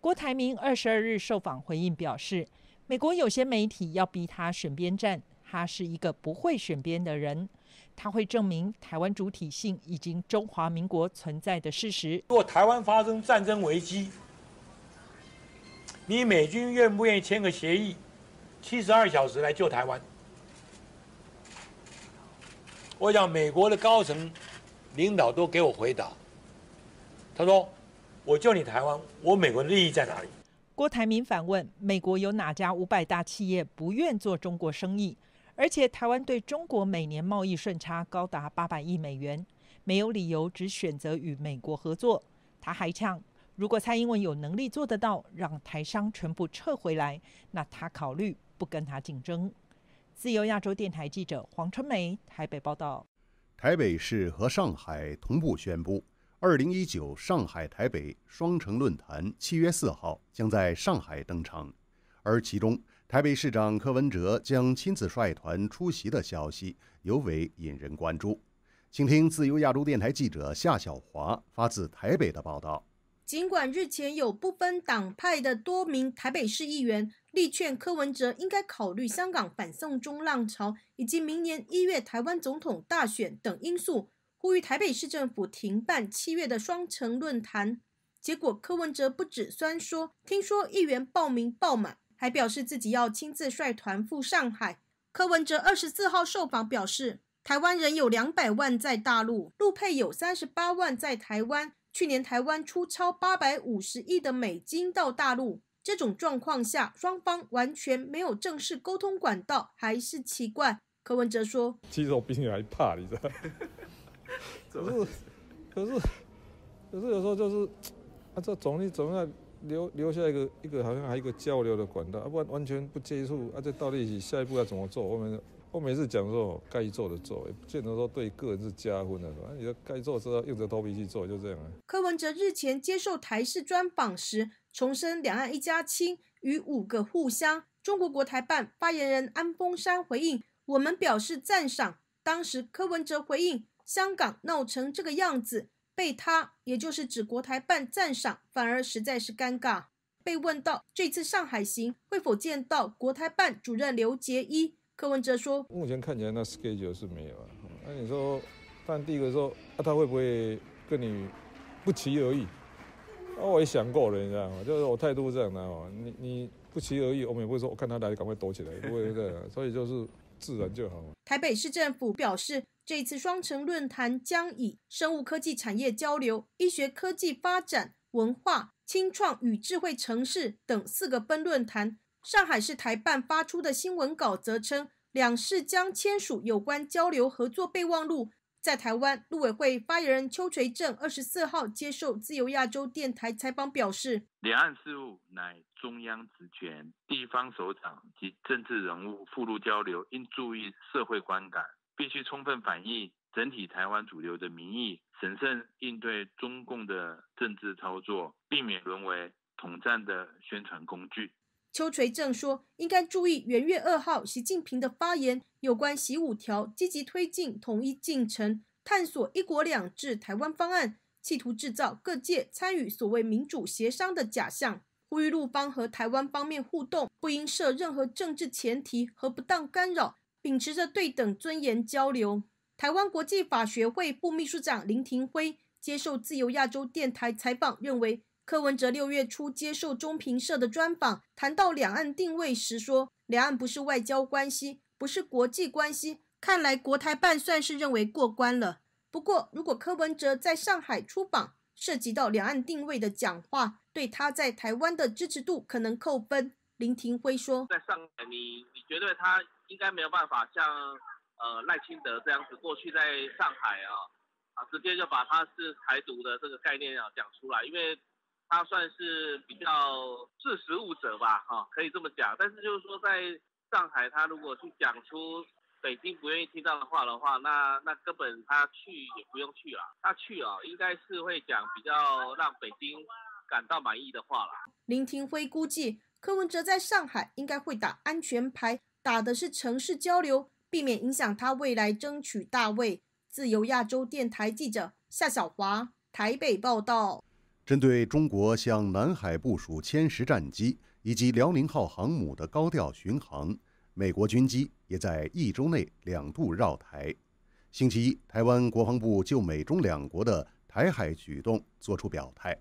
郭台铭二十二日受访回应表示。美国有些媒体要逼他选边站，他是一个不会选边的人，他会证明台湾主体性已经中华民国存在的事实。如果台湾发生战争危机，你美军愿不愿意签个协议，七十二小时来救台湾？我想美国的高层领导都给我回答，他说：“我救你台湾，我美国的利益在哪里？”郭台铭反问：“美国有哪家五百大企业不愿做中国生意？而且台湾对中国每年贸易顺差高达八百亿美元，没有理由只选择与美国合作。”他还呛：“如果蔡英文有能力做得到，让台商全部撤回来，那他考虑不跟他竞争。”自由亚洲电台记者黄春梅台北报道。台北市和上海同步宣布。二零一九上海台北双城论坛七月四号将在上海登场，而其中台北市长柯文哲将亲自率团出席的消息尤为引人关注。请听自由亚洲电台记者夏小华发自台北的报道。尽管日前有不分党派的多名台北市议员力劝柯文哲应该考虑香港反送中浪潮以及明年一月台湾总统大选等因素。呼吁台北市政府停办七月的双城论坛，结果柯文哲不止酸说，听说议员报名爆满，还表示自己要亲自率团赴上海。柯文哲二十四号受访表示，台湾人有两百万在大陆，陆配有三十八万在台湾，去年台湾出超八百五十亿的美金到大陆，这种状况下，双方完全没有正式沟通管道，还是奇怪。柯文哲说：“其实我比你还怕，你知道。” 可是，可是，可是有时候就是，啊，这总理总要留留下一个一个好像还一个交流的管道，不然完全不接触，啊，这到底下一步要怎么做？后面我每次讲说该做的做，也不见得说对个人是加分的，反正你说该做是要硬着头皮去做，就这样。柯文哲日前接受台视专访时，重申两岸一家亲与五个互相。中国国台办发言人安峰山回应：“我们表示赞赏。”当时柯文哲回应。香港闹成这个样子，被他，也就是指国台办赞赏，反而实在是尴尬。被问到这次上海行会否见到国台办主任刘杰一，柯文哲说：目前看起来那 schedule 是没有啊。那你说，但第一个说他会不会跟你不期而遇？啊，我也想过了，你知道吗？就是我态度是这样的哦。你你不期而遇，我们也不会说我看他来赶快躲起来，不会这样。所以就是。自然就好。台北市政府表示，这次双城论坛将以生物科技产业交流、医学科技发展、文化轻创与智慧城市等四个分论坛。上海市台办发出的新闻稿则称，两市将签署有关交流合作备忘录。在台湾，陆委会发言人邱垂正二十四号接受自由亚洲电台采访表示，两岸事务乃中央职权，地方首长及政治人物赴陆交流应注意社会观感，必须充分反映整体台湾主流的民意，审慎应对中共的政治操作，避免沦为统战的宣传工具。邱垂正说：“应该注意元月二号习近平的发言，有关‘习五条’，积极推进统一进程，探索‘一国两制’台湾方案，企图制造各界参与所谓民主协商的假象。呼吁陆方和台湾方面互动，不应设任何政治前提和不当干扰，秉持着对等尊严交流。”台湾国际法学会副秘书长林庭辉接受自由亚洲电台采访，认为。柯文哲六月初接受中评社的专访，谈到两岸定位时说：“两岸不是外交关系，不是国际关系。”看来国台办算是认为过关了。不过，如果柯文哲在上海出访，涉及到两岸定位的讲话，对他在台湾的支持度可能扣分。林廷辉说：“在上海，你你觉得他应该没有办法像呃赖清德这样子过去在上海啊啊，直接就把他是台独的这个概念啊讲出来，因为。”他算是比较识时务者吧，哈，可以这么讲。但是就是说，在上海，他如果去讲出北京不愿意听到的话的话，那那根本他去也不用去了。他去啊，应该是会讲比较让北京感到满意的话了。林廷辉估计柯文哲在上海应该会打安全牌，打的是城市交流，避免影响他未来争取大位。自由亚洲电台记者夏小华台北报道。针对中国向南海部署歼十战机以及辽宁号航母的高调巡航，美国军机也在一周内两度绕台。星期一，台湾国防部就美中两国的台海举动作出表态。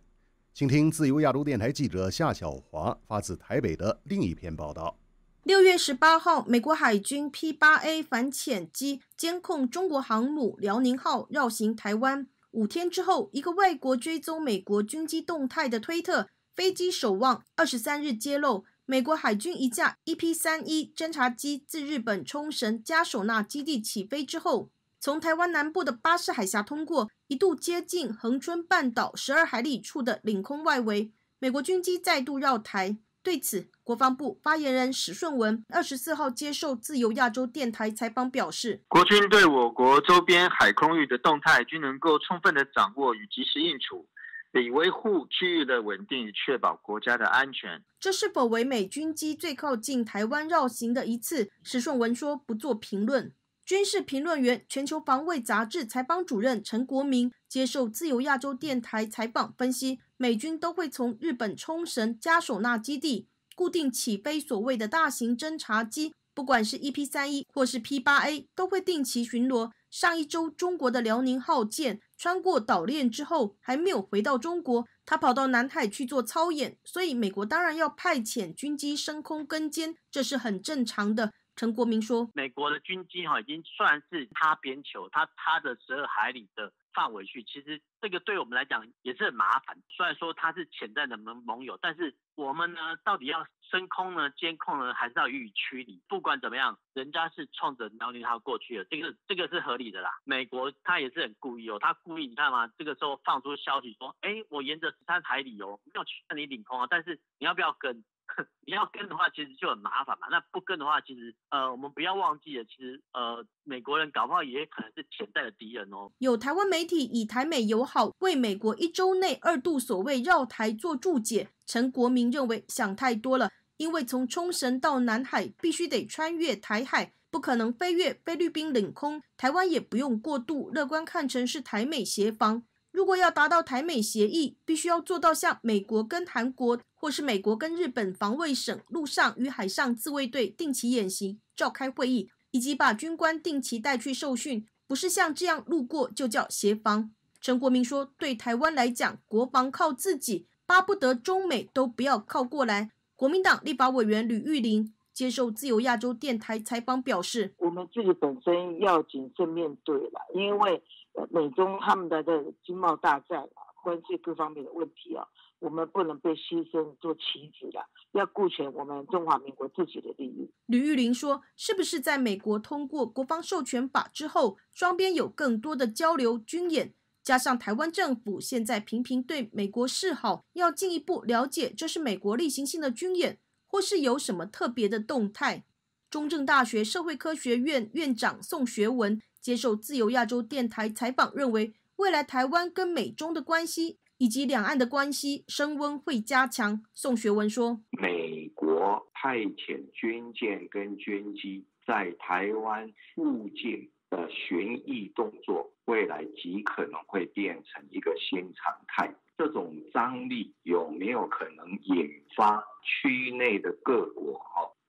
请听自由亚洲电台记者夏小华发自台北的另一篇报道。六月十八号，美国海军 P 八 A 反潜机监控中国航母辽宁号绕行台湾。五天之后，一个外国追踪美国军机动态的推特“飞机守望”二十三日揭露，美国海军一架 e p 3一侦察机自日本冲绳加首纳基地起飞之后，从台湾南部的巴士海峡通过，一度接近恒春半岛十二海里处的领空外围，美国军机再度绕台。对此，国防部发言人史顺文二十四号接受自由亚洲电台采访表示，国军对我国周边海空域的动态均能够充分的掌握与及时应处，以维护区域的稳定，确保国家的安全。这是否为美军机最靠近台湾绕行的一次？史顺文说，不做评论。军事评论员、全球防卫杂志采访主任陈国民接受自由亚洲电台采访，分析美军都会从日本冲绳、加索纳基地固定起飞所谓的大型侦察机，不管是 EP31 或是 P8A，都会定期巡逻。上一周，中国的辽宁号舰穿过岛链之后，还没有回到中国，他跑到南海去做操演，所以美国当然要派遣军机升空跟监，这是很正常的。陈国明说：“美国的军机哈已经算是擦边球，它擦的十二海里的范围去，其实这个对我们来讲也是很麻烦。虽然说它是潜在的盟盟友，但是我们呢，到底要升空呢，监控呢，还是要予以驱离？不管怎么样，人家是冲着辽宁号过去的，这个这个是合理的啦。美国他也是很故意哦，他故意你看嘛，这个时候放出消息说，哎，我沿着十三海里哦，没有去犯你领空啊，但是你要不要跟？” 你要跟的话，其实就很麻烦嘛。那不跟的话，其实呃，我们不要忘记了，其实呃，美国人搞不好也可能是潜在的敌人哦。有台湾媒体以台美友好为美国一周内二度所谓绕台做注解，陈国民认为想太多了，因为从冲绳到南海必须得穿越台海，不可能飞越菲律宾领空。台湾也不用过度乐观看成是台美协防。如果要达到台美协议，必须要做到像美国跟韩国，或是美国跟日本防卫省陆上与海上自卫队定期演习、召开会议，以及把军官定期带去受训，不是像这样路过就叫协防。陈国民说：“对台湾来讲，国防靠自己，巴不得中美都不要靠过来。”国民党立法委员吕玉玲接受自由亚洲电台采访表示：“我们自己本身要谨慎面对了，因为。”美中他们的这经贸大战啊，关系各方面的问题啊，我们不能被牺牲做棋子了，要顾全我们中华民国自己的利益。吕玉玲说：“是不是在美国通过国防授权法之后，双边有更多的交流、军演，加上台湾政府现在频频对美国示好，要进一步了解这是美国例行性的军演，或是有什么特别的动态？”中正大学社会科学院院长宋学文。接受自由亚洲电台采访，认为未来台湾跟美中的关系以及两岸的关系升温会加强。宋学文说：“美国派遣军舰跟军机在台湾附近的巡弋动作，未来极可能会变成一个新常态。这种张力有没有可能引发区内的各国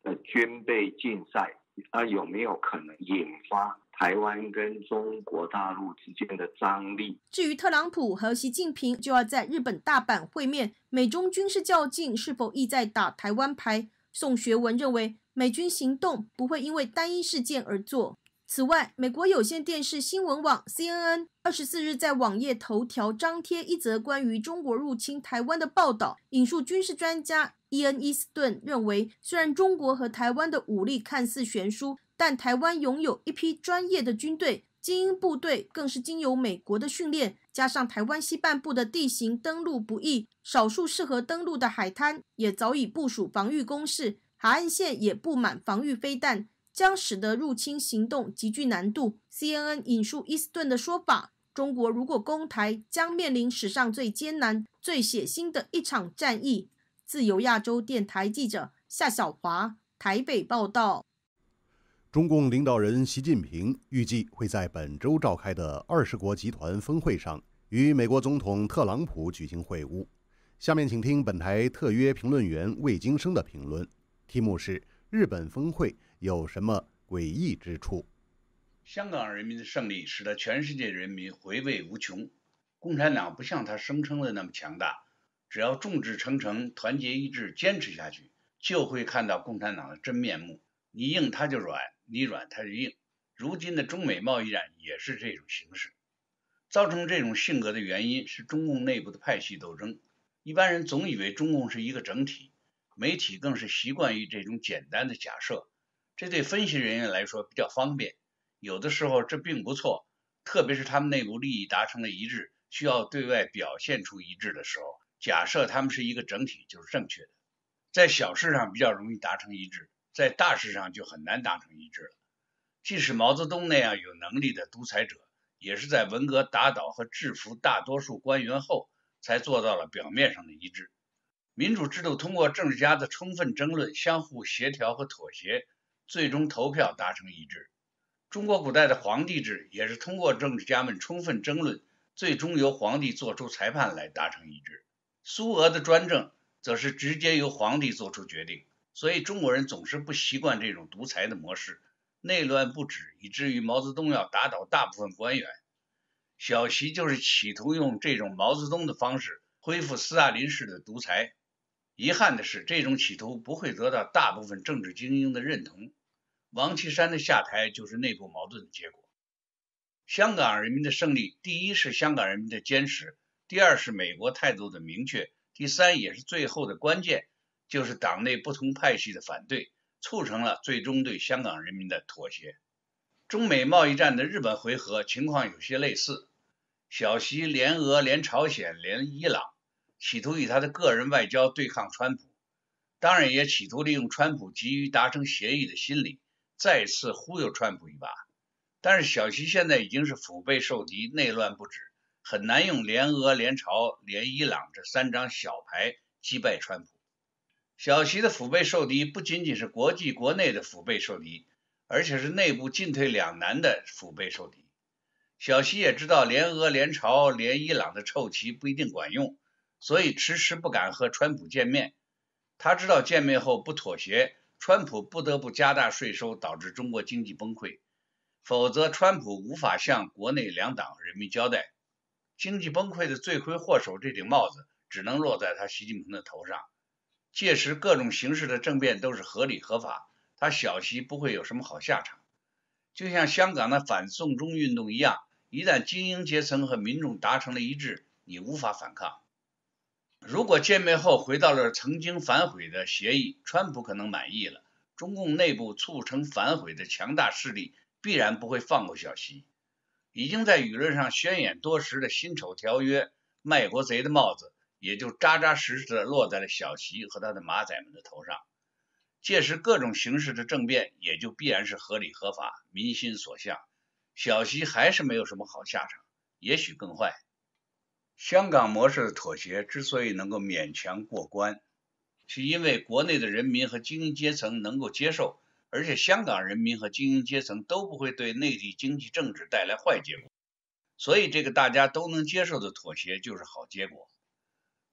的军备竞赛？啊，有没有可能引发？”台湾跟中国大陆之间的张力。至于特朗普和习近平就要在日本大阪会面，美中军事较劲是否意在打台湾牌？宋学文认为，美军行动不会因为单一事件而做。此外，美国有线电视新闻网 CNN 二十四日在网页头条张贴一则关于中国入侵台湾的报道，引述军事专家伊恩·伊斯顿认为，虽然中国和台湾的武力看似悬殊。但台湾拥有一批专业的军队，精英部队更是经由美国的训练，加上台湾西半部的地形登陆不易，少数适合登陆的海滩也早已部署防御工事，海岸线也布满防御飞弹，将使得入侵行动极具难度。CNN 引述伊斯顿的说法：“中国如果攻台，将面临史上最艰难、最血腥的一场战役。”自由亚洲电台记者夏小华台北报道。中共领导人习近平预计会在本周召开的二十国集团峰会上与美国总统特朗普举行会晤。下面请听本台特约评论员魏京生的评论，题目是《日本峰会有什么诡异之处》。香港人民的胜利使得全世界人民回味无穷。共产党不像他声称的那么强大，只要众志成城、团结一致、坚持下去，就会看到共产党的真面目。你硬他就软。你软他是硬，如今的中美贸易战也是这种形式。造成这种性格的原因是中共内部的派系斗争。一般人总以为中共是一个整体，媒体更是习惯于这种简单的假设。这对分析人员来说比较方便，有的时候这并不错。特别是他们内部利益达成了一致，需要对外表现出一致的时候，假设他们是一个整体就是正确的。在小事上比较容易达成一致。在大事上就很难达成一致了。即使毛泽东那样有能力的独裁者，也是在文革打倒和制服大多数官员后，才做到了表面上的一致。民主制度通过政治家的充分争论、相互协调和妥协，最终投票达成一致。中国古代的皇帝制也是通过政治家们充分争论，最终由皇帝做出裁判来达成一致。苏俄的专政则是直接由皇帝做出决定。所以中国人总是不习惯这种独裁的模式，内乱不止，以至于毛泽东要打倒大部分官员。小习就是企图用这种毛泽东的方式恢复斯大林式的独裁。遗憾的是，这种企图不会得到大部分政治精英的认同。王岐山的下台就是内部矛盾的结果。香港人民的胜利，第一是香港人民的坚持，第二是美国态度的明确，第三也是最后的关键。就是党内不同派系的反对，促成了最终对香港人民的妥协。中美贸易战的日本回合情况有些类似，小西联俄、联朝鲜、联伊朗，企图以他的个人外交对抗川普，当然也企图利用川普急于达成协议的心理，再次忽悠川普一把。但是小西现在已经是腹背受敌，内乱不止，很难用联俄、联朝、联伊朗这三张小牌击败川普。小西的腹背受敌不仅仅是国际国内的腹背受敌，而且是内部进退两难的腹背受敌。小西也知道联俄、联朝、联伊朗的臭棋不一定管用，所以迟迟不敢和川普见面。他知道见面后不妥协，川普不得不加大税收，导致中国经济崩溃。否则，川普无法向国内两党人民交代。经济崩溃的罪魁祸首这顶帽子只能落在他习近平的头上。届时各种形式的政变都是合理合法，他小习不会有什么好下场。就像香港的反送中运动一样，一旦精英阶层和民众达成了一致，你无法反抗。如果见面后回到了曾经反悔的协议，川普可能满意了。中共内部促成反悔的强大势力必然不会放过小西，已经在舆论上宣言多时的“辛丑条约卖国贼”的帽子。也就扎扎实实的落在了小齐和他的马仔们的头上，届时各种形式的政变也就必然是合理合法、民心所向。小西还是没有什么好下场，也许更坏。香港模式的妥协之所以能够勉强过关，是因为国内的人民和精英阶层能够接受，而且香港人民和精英阶层都不会对内地经济政治带来坏结果，所以这个大家都能接受的妥协就是好结果。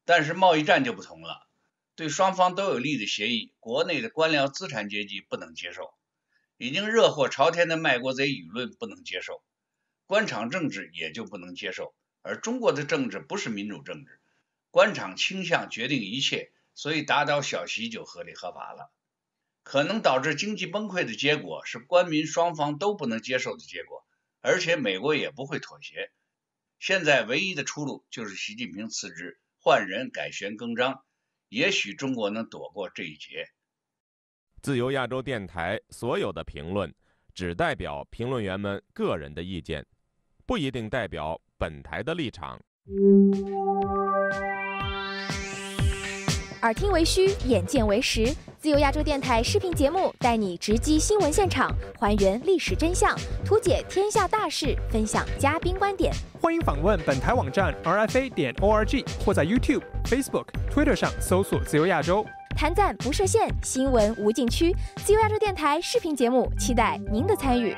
但是贸易战就不同了，对双方都有利的协议，国内的官僚资产阶级不能接受，已经热火朝天的卖国贼舆论不能接受，官场政治也就不能接受。而中国的政治不是民主政治，官场倾向决定一切，所以打倒小习就合理合法了。可能导致经济崩溃的结果是官民双方都不能接受的结果，而且美国也不会妥协。现在唯一的出路就是习近平辞职。换人改弦更张，也许中国能躲过这一劫。自由亚洲电台所有的评论只代表评论员们个人的意见，不一定代表本台的立场。耳听为虚，眼见为实。自由亚洲电台视频节目带你直击新闻现场，还原历史真相，图解天下大事，分享嘉宾观点。欢迎访问本台网站 rfa 点 org 或在 YouTube、Facebook、Twitter 上搜索“自由亚洲”。谈赞不设限，新闻无禁区。自由亚洲电台视频节目期待您的参与。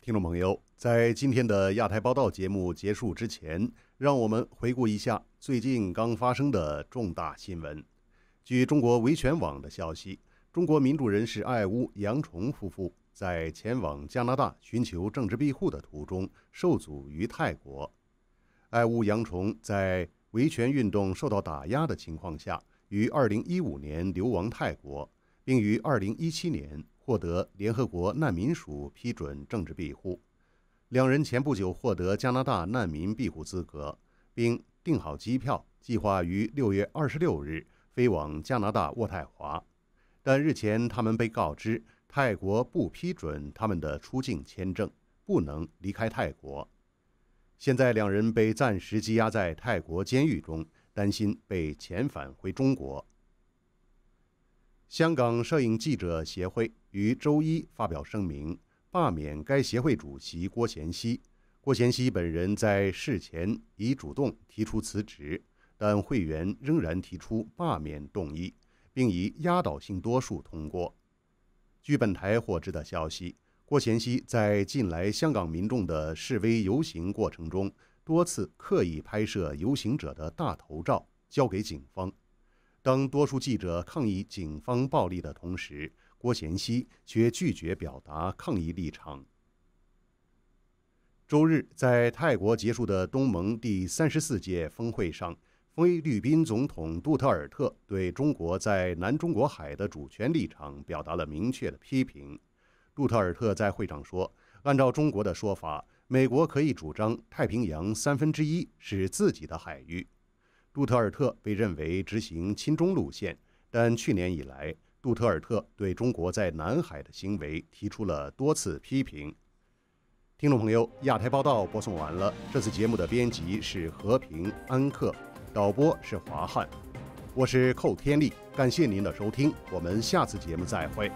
听众朋友，在今天的亚太报道节目结束之前。让我们回顾一下最近刚发生的重大新闻。据中国维权网的消息，中国民主人士艾乌杨重夫妇在前往加拿大寻求政治庇护的途中受阻于泰国。艾乌杨重在维权运动受到打压的情况下，于2015年流亡泰国，并于2017年获得联合国难民署批准政治庇护。两人前不久获得加拿大难民庇护资格，并订好机票，计划于六月二十六日飞往加拿大渥太华。但日前他们被告知，泰国不批准他们的出境签证，不能离开泰国。现在两人被暂时羁押在泰国监狱中，担心被遣返回中国。香港摄影记者协会于周一发表声明。罢免该协会主席郭贤熙。郭贤熙本人在事前已主动提出辞职，但会员仍然提出罢免动议，并以压倒性多数通过。据本台获知的消息，郭贤熙在近来香港民众的示威游行过程中，多次刻意拍摄游行者的大头照交给警方。当多数记者抗议警方暴力的同时，郭贤熙却拒绝表达抗议立场。周日在泰国结束的东盟第三十四届峰会上，菲律宾总统杜特尔特对中国在南中国海的主权立场表达了明确的批评。杜特尔特在会上说：“按照中国的说法，美国可以主张太平洋三分之一是自己的海域。”杜特尔特被认为执行亲中路线，但去年以来。杜特尔特对中国在南海的行为提出了多次批评。听众朋友，亚太报道播送完了。这次节目的编辑是何平安克，导播是华汉，我是寇天利。感谢您的收听，我们下次节目再会。